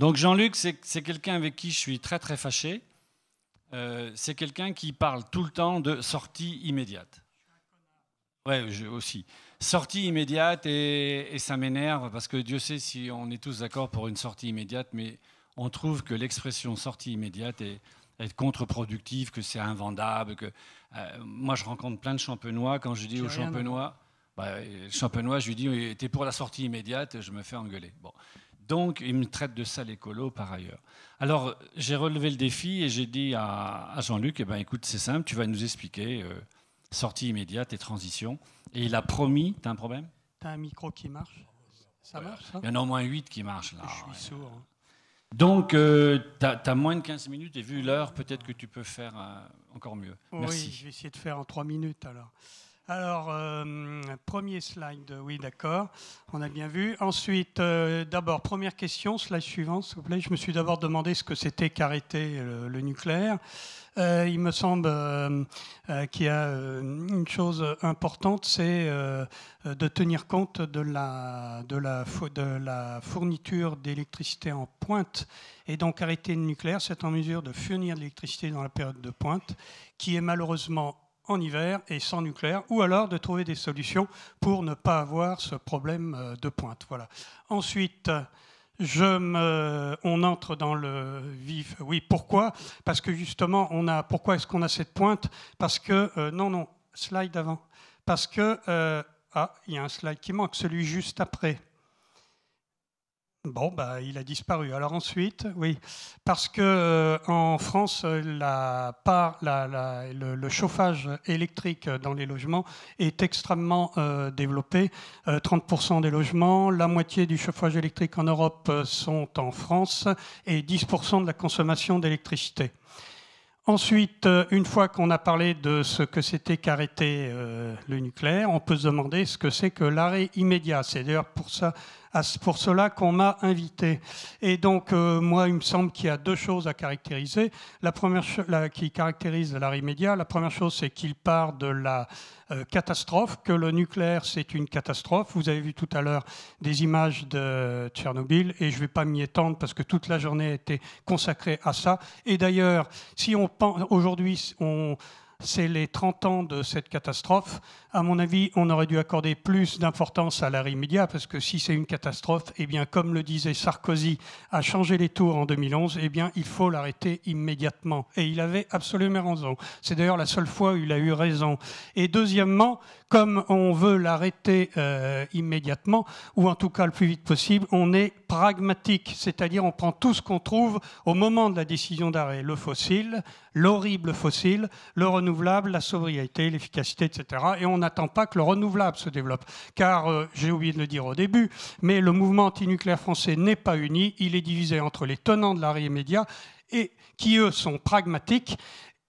Donc Jean-Luc, c'est quelqu'un avec qui je suis très très fâché. Euh, c'est quelqu'un qui parle tout le temps de sortie immédiate. Ouais, je, aussi. Sortie immédiate et, ça m'énerve parce que Dieu sait si on est tous d'accord pour une sortie immédiate, mais on trouve que l'expression sortie immédiate est, est contre-productive, que c'est invendable. Que, euh, moi, je rencontre plein de champenois. Quand je dis aux champenois, bah, champenois, je lui dis, t'es pour la sortie immédiate, je me fais engueuler. Bon. Donc, il me traite de sale écolo par ailleurs. Alors, j'ai relevé le défi et j'ai dit à, Jean-Luc, eh ben, écoute, c'est simple, tu vas nous expliquer euh, sortie immédiate et transition. Et il a promis, t'as un problème T'as un micro qui marche Ça marche Il y en a au moins 8 qui marchent là. Je suis sourd. Hein. Donc, euh, tu as, moins de 15 minutes et vu l'heure, peut-être que tu peux faire euh, encore mieux. Oui, je vais essayer de faire en 3 minutes alors. Alors, euh, premier slide, oui, d'accord, on a bien vu. Ensuite, euh, d'abord, première question, slide suivant, s'il vous plaît. Je me suis d'abord demandé ce que c'était qu'arrêter le, nucléaire. Euh, il me semble qu'il y a une chose importante, c'est de tenir compte de la, de la fourniture d'électricité en pointe. Et donc, arrêter le nucléaire, c'est en mesure de fournir de l'électricité dans la période de pointe, qui est malheureusement en hiver et sans nucléaire, ou alors de trouver des solutions pour ne pas avoir ce problème euh, de pointe. Voilà. Ensuite, je me, on entre dans le vif. Oui, pourquoi Parce que justement, on a, pourquoi est-ce qu'on a cette pointe Parce que, euh, non, non, slide avant. Parce que, euh, ah, il y a un slide qui manque, celui juste après. Bon, bah, il a disparu. Alors ensuite, oui, parce que euh, en France, la le, chauffage électrique dans les logements est extrêmement euh, développé. 30% euh, des logements, la moitié du chauffage électrique en Europe sont en France et 10% de la consommation d'électricité. Ensuite, une fois qu'on a parlé de ce que c'était qu'arrêter le nucléaire, on peut se demander ce que c'est que l'arrêt immédiat. C'est d'ailleurs pour ça pour cela qu'on m'a invité. Et donc, euh, moi, il me semble qu'il y a deux choses à caractériser. La première la, qui caractérise l'arrêt immédiat, la première chose, c'est qu'il part de la euh, catastrophe, que le nucléaire, c'est une catastrophe. Vous avez vu tout à l'heure des images de Tchernobyl, et je ne vais pas m'y étendre parce que toute la journée a été consacrée à ça. Et d'ailleurs, si on pense aujourd'hui, on c'est les 30 ans de cette catastrophe. À mon avis, on aurait dû accorder plus d'importance à l'arrêt immédiat, parce que si c'est une catastrophe, eh bien, comme le disait Sarkozy, à changer les tours en 2011, eh bien, il faut l'arrêter immédiatement. Et il avait absolument raison. C'est d'ailleurs la seule fois où il a eu raison. Et deuxièmement, comme on veut l'arrêter euh, immédiatement, ou en tout cas le plus vite possible, on est pragmatique, c'est-à-dire on prend tout ce qu'on trouve au moment de la décision d'arrêt, le fossile, l'horrible fossile, le renouvelable, la sobriété, l'efficacité, etc. Et on n'attend pas que le renouvelable se développe, car euh, j'ai oublié de le dire au début, mais le mouvement antinucléaire français n'est pas uni, il est divisé entre les tenants de l'arrêt immédiat et qui, eux, sont pragmatiques,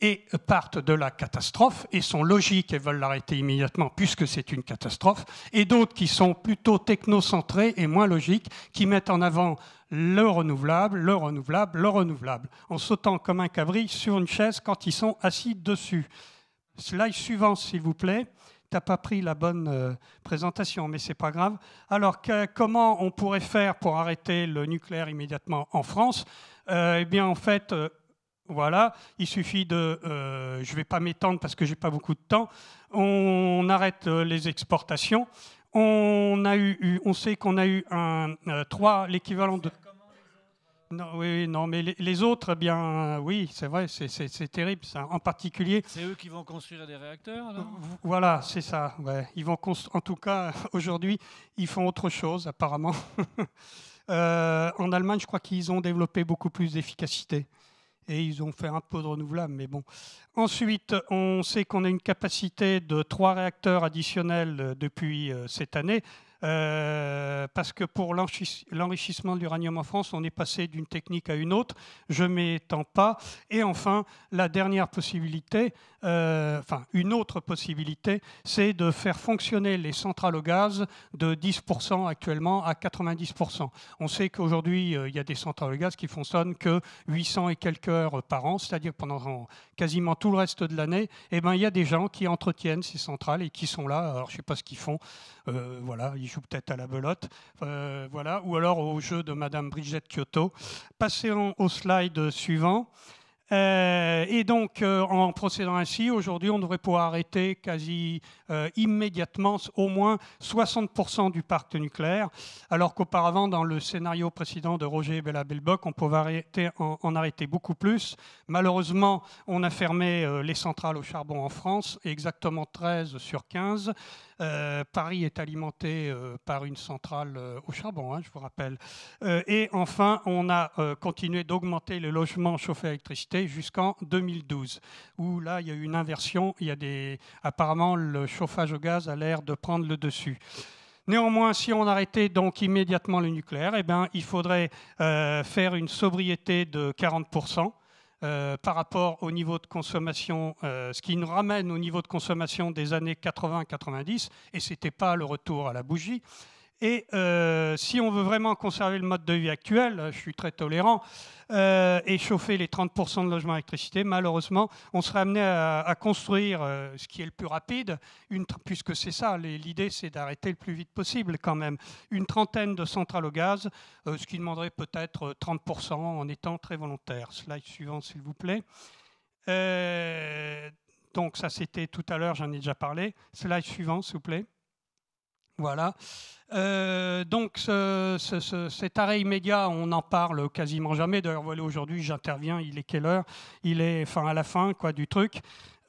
et partent de la catastrophe et sont logiques et veulent l'arrêter immédiatement puisque c'est une catastrophe, et d'autres qui sont plutôt technocentrés et moins logiques, qui mettent en avant le renouvelable, le renouvelable, le renouvelable, en sautant comme un cabri sur une chaise quand ils sont assis dessus. Slide suivant, s'il vous plaît. T'as pas pris la bonne euh, présentation, mais c'est pas grave. Alors, comment on pourrait faire pour arrêter le nucléaire immédiatement en France euh, Eh bien, en fait, euh, voilà, il suffit de, euh, je ne vais pas m'étendre parce que je n'ai pas beaucoup de temps, on, arrête euh, les exportations. On, eu, on sait qu'on a eu un, euh, trois, l'équivalent de... Non, oui, non, mais les, autres, eh bien, oui, c'est vrai, c'est terrible, ça. En particulier. C'est eux qui vont construire des réacteurs, Voilà, c'est ça. Ils vont en tout cas, aujourd'hui, ils font autre chose, apparemment. en Allemagne, je crois qu'ils ont développé beaucoup plus d'efficacité et ils ont fait un peu de renouvelable, mais bon. Ensuite, on sait qu'on a une capacité de trois réacteurs additionnels euh, depuis euh, cette année, euh, parce que pour l'enrichissement de l'uranium en France, on est passé d'une technique à une autre. Je ne m'étends pas. Et enfin, la dernière possibilité, euh, enfin une autre possibilité, c'est de faire fonctionner les centrales au gaz de 10% actuellement à 90%. On sait qu'aujourd'hui, euh, il y a des centrales au gaz qui fonctionnent que 800 et quelques heures par an, c'est-à-dire pendant quasiment tout le reste de l'année. Et eh ben, il y a des gens qui entretiennent ces centrales et qui sont là. Alors, je ne sais pas ce qu'ils font. voilà joue peut-être à la belote, euh, voilà, ou alors au jeu de Madame Brigitte Kyoto. Passons au slide suivant. Euh, et donc, euh, en procédant ainsi, aujourd'hui, on devrait pouvoir arrêter quasi euh, immédiatement au moins 60% du parc nucléaire, alors qu'auparavant, dans le scénario précédent de Roger Bella Belbock, on pouvait arrêter, en, arrêter beaucoup plus. Malheureusement, on a fermé les centrales au charbon en France, exactement 13 sur 15. Paris est alimenté par une centrale au charbon, hein, je vous rappelle. et enfin, on a continué d'augmenter les logements chauffés à électricité jusqu'en 2012, où là, il y a eu une inversion. Il y a des... Apparemment, le chauffage au gaz a l'air de prendre le dessus. Néanmoins, si on arrêtait donc immédiatement le nucléaire, eh ben, il faudrait euh, faire une sobriété de 40%. Euh, par rapport au niveau de consommation, euh, ce qui nous ramène au niveau de consommation des années 80-90, et ce n'était pas le retour à la bougie, et euh, si on veut vraiment conserver le mode de vie actuel, euh, je suis très tolérant, euh, et chauffer les 30% de logements électricité, malheureusement, on serait amené à, construire, ce qui est le plus rapide, puisque c'est ça, l'idée c'est d'arrêter le plus vite possible quand même, une trentaine de centrales au gaz, ce qui demanderait peut-être 30% en étant très volontaire. Slide suivant, s'il vous plaît. donc ça c'était tout à l'heure, j'en ai déjà parlé. Slide suivant, s'il vous plaît. Voilà. Euh, donc cet arrêt immédiat, on n'en parle quasiment jamais. D'ailleurs, voilà, aujourd'hui, j'interviens. Il est quelle heure Il est, fin à la fin, quoi, du truc.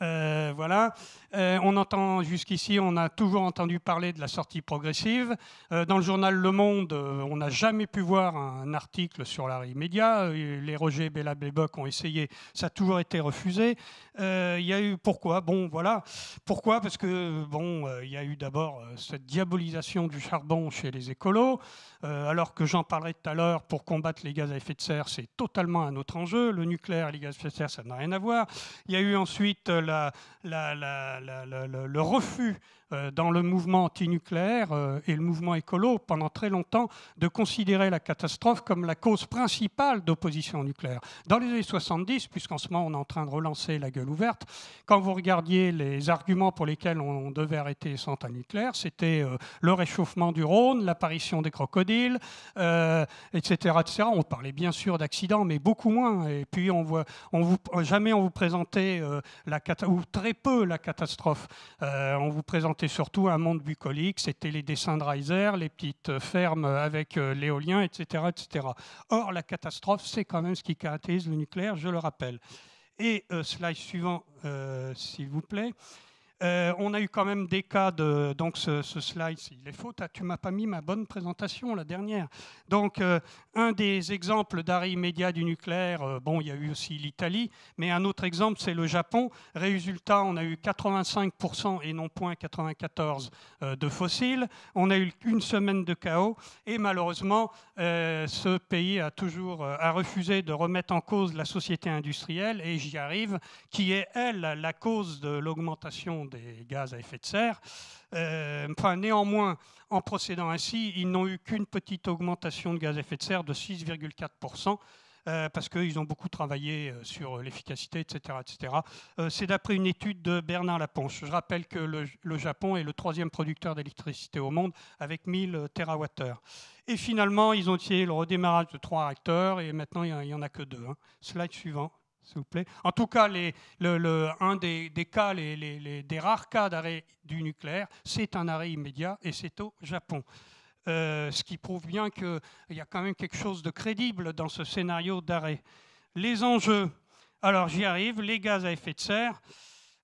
Euh, voilà. Euh, on entend jusqu'ici, on a toujours entendu parler de la sortie progressive. Euh, dans le journal Le Monde, on n'a jamais pu voir un article sur l'arrêt immédiat. les Roger Bella ont essayé, ça a toujours été refusé. Il y a eu pourquoi Bon, voilà. Pourquoi Parce que bon, il y a eu d'abord cette diabolisation du charbon chez les écolos, alors que j'en parlerai tout à l'heure pour combattre les gaz à effet de serre, c'est totalement un autre enjeu. Le nucléaire, et les gaz à effet de serre, ça n'a rien à voir. Il y a eu ensuite la, le refus euh, dans le mouvement antinucléaire euh, et le mouvement écolo pendant très longtemps de considérer la catastrophe comme la cause principale d'opposition nucléaire. Dans les années 70, puisqu'en ce moment on est en train de relancer la gueule ouverte, quand vous regardiez les arguments pour lesquels on devait arrêter les nucléaire nucléaires, c'était euh, le réchauffement du Rhône, l'apparition des crocodiles, etc., etc. On parlait bien sûr d'accidents, mais beaucoup moins. Et puis on voit, on vous, jamais on vous présentait la catastrophe ou très peu la catastrophe. Euh, on vous présentait surtout un monde bucolique, c'était les dessins de Reiser, les petites fermes avec euh, l'éolien, etc., etc. Or, la catastrophe, c'est quand même ce qui caractérise le nucléaire, je le rappelle. Et euh, slide suivant, s'il vous plaît. Euh, on a eu quand même des cas de. Donc, ce, slide, il est faux. Tu m'as pas mis ma bonne présentation, la dernière. Donc, euh, un des exemples d'arrêt immédiat du nucléaire, euh, bon, il y a eu aussi l'Italie, mais un autre exemple, c'est le Japon. Résultat, on a eu 85% et non point 94% de fossiles. On a eu une semaine de chaos. Et malheureusement, ce pays a toujours a refusé de remettre en cause la société industrielle, et j'y arrive, qui est, elle, la cause de l'augmentation des gaz à effet de serre. Euh, enfin, néanmoins, en procédant ainsi, ils n'ont eu qu'une petite augmentation de gaz à effet de serre de 6,4%. Euh, parce qu'ils ont beaucoup travaillé euh, sur l'efficacité, etc. etc. c'est d'après une étude de Bernard Laponche. Je rappelle que le, Japon est le troisième producteur d'électricité au monde avec 1000 TWh. Et finalement, ils ont essayé le redémarrage de trois réacteurs et maintenant, il n'y en a que deux. Hein. Slide suivant. En tout cas, un des, cas, les, rares cas d'arrêt du nucléaire, c'est un arrêt immédiat et c'est au Japon. Euh, ce qui prouve bien qu'il y a quand même quelque chose de crédible dans ce scénario d'arrêt. Les enjeux. Alors j'y arrive, les gaz à effet de serre.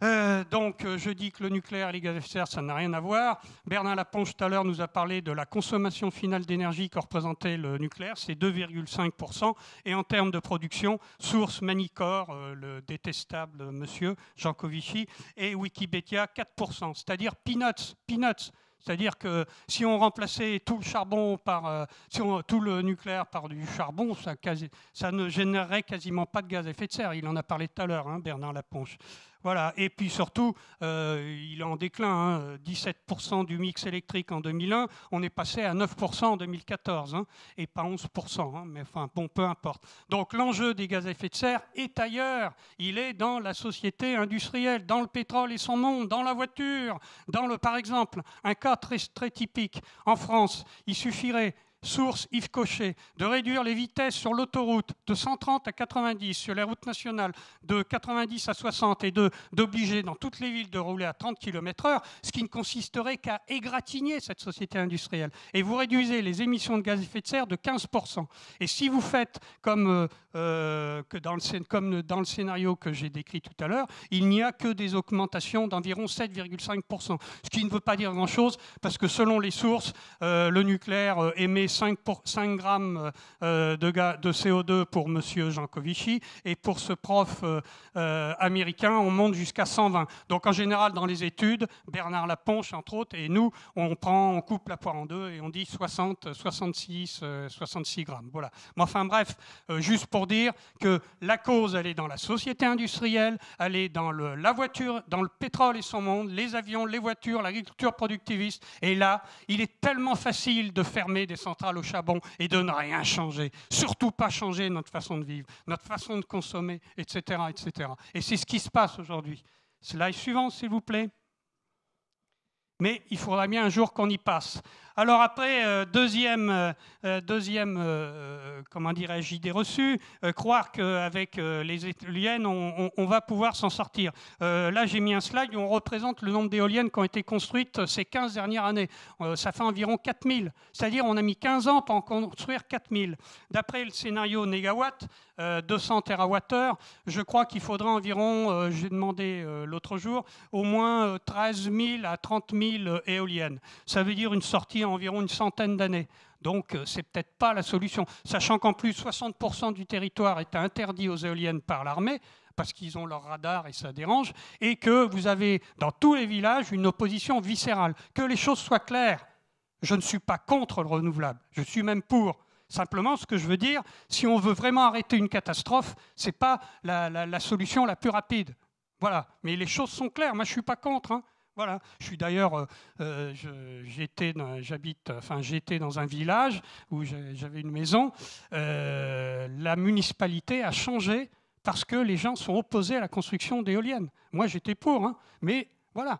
Euh, donc, euh, je dis que le nucléaire et les gaz à effet de serre, ça n'a rien à voir. Bernard Laponche, tout à l'heure, nous a parlé de la consommation finale d'énergie que représentait le nucléaire, c'est 2,5%. Et en termes de production, Source, Manicor, euh, le détestable monsieur Jankovici, et Wikibetia, 4%. C'est-à-dire peanuts, peanuts. C'est-à-dire que si on remplaçait tout le charbon par, si on, tout le nucléaire par du charbon, ça, ça, ne générerait quasiment pas de gaz à effet de serre. Il en a parlé tout à l'heure, hein, Bernard Laponche. Voilà. Et puis surtout, euh, il est en déclin. 17% hein. du mix électrique en 2001, on est passé à 9% en 2014, hein. et pas 11%. Hein. mais enfin, bon, peu importe. Donc l'enjeu des gaz à effet de serre est ailleurs. Il est dans la société industrielle, dans le pétrole et son monde, dans la voiture, dans le, par exemple, un cas très typique en France. Il suffirait source Yves Cochet, de réduire les vitesses sur l'autoroute de 130 à 90, sur la route nationale de 90 à 60 et d'obliger dans toutes les villes de rouler à 30 km/h, ce qui ne consisterait qu'à égratigner cette société industrielle. Et vous réduisez les émissions de gaz à effet de serre de 15%. Et si vous faites comme, euh, euh, que dans, le, comme dans le scénario que j'ai décrit tout à l'heure, il n'y a que des augmentations d'environ 7,5%, ce qui ne veut pas dire grand-chose parce que selon les sources, euh, le nucléaire émet 5, pour, 5 grammes euh, de, CO2 pour M. Jankovici. et pour ce prof euh, euh, américain, on monte jusqu'à 120. Donc en général, dans les études, Bernard Laponche, entre autres, et nous, on prend, on coupe la poire en deux et on dit 60, 66, 66 grammes. Voilà. Mais enfin bref, juste pour dire que la cause, elle est dans la société industrielle, elle est dans la voiture, dans le pétrole et son monde, les avions, les voitures, l'agriculture productiviste. Et là, il est tellement facile de fermer des au charbon et de ne rien changer. Surtout pas changer notre façon de vivre, notre façon de consommer, etc. etc. Et c'est ce qui se passe aujourd'hui. Slide suivant, s'il vous plaît. Mais il faudra bien un jour qu'on y passe. Alors après, euh, deuxième, euh, euh, deuxième comment dirais-je, idée reçue, croire qu'avec les éoliennes, on, va pouvoir s'en sortir. là, j'ai mis un slide où on représente le nombre d'éoliennes qui ont été construites ces 15 dernières années. ça fait environ 4000. C'est-à-dire on a mis 15 ans pour en construire 4000. D'après le scénario négawatt, 200 TWh, je crois qu'il faudra environ, j'ai demandé l'autre jour, au moins 13 000 à 30 000 éoliennes. Ça veut dire une sortie environ une centaine d'années. Donc euh, c'est peut-être pas la solution. Sachant qu'en plus 60% du territoire est interdit aux éoliennes par l'armée, parce qu'ils ont leur radar et ça dérange, et que vous avez dans tous les villages une opposition viscérale. Que les choses soient claires, je ne suis pas contre le renouvelable, je suis même pour. Simplement, ce que je veux dire, si on veut vraiment arrêter une catastrophe, ce n'est pas la, solution la plus rapide. Voilà, mais les choses sont claires, moi je suis pas contre. Hein. Voilà. Je suis d'ailleurs, euh, euh, j'étais, dans un village où j'avais une maison. Euh, la municipalité a changé parce que les gens sont opposés à la construction d'éoliennes. Moi, j'étais pour, hein. mais voilà.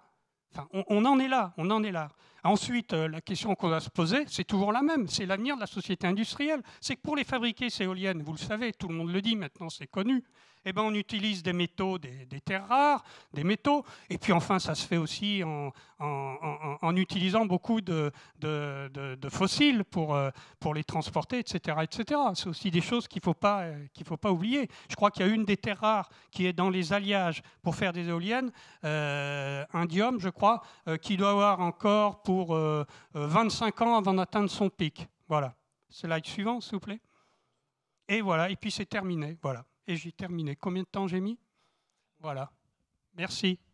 on, en est là, on en est là. Ensuite, euh, la question qu'on va se poser, c'est toujours la même, c'est l'avenir de la société industrielle. C'est que pour les fabriquer, ces éoliennes, vous le savez, tout le monde le dit maintenant, c'est connu, eh ben, on utilise des métaux, des, terres rares, des métaux, et puis enfin, ça se fait aussi en, utilisant beaucoup de, de, fossiles pour, euh, pour, les transporter, etc. etc. C'est aussi des choses qu'il ne faut, pas, euh, qu'il faut pas oublier. Je crois qu'il y a une des terres rares qui est dans les alliages pour faire des éoliennes, euh, indium, je crois, qui doit avoir encore pour pour 25 euh, euh, ans avant d'atteindre son pic. Voilà. Slide suivant, s'il vous plaît. Et voilà, et puis c'est terminé. Voilà. Et j'ai terminé. Combien de temps j'ai mis Voilà. Merci.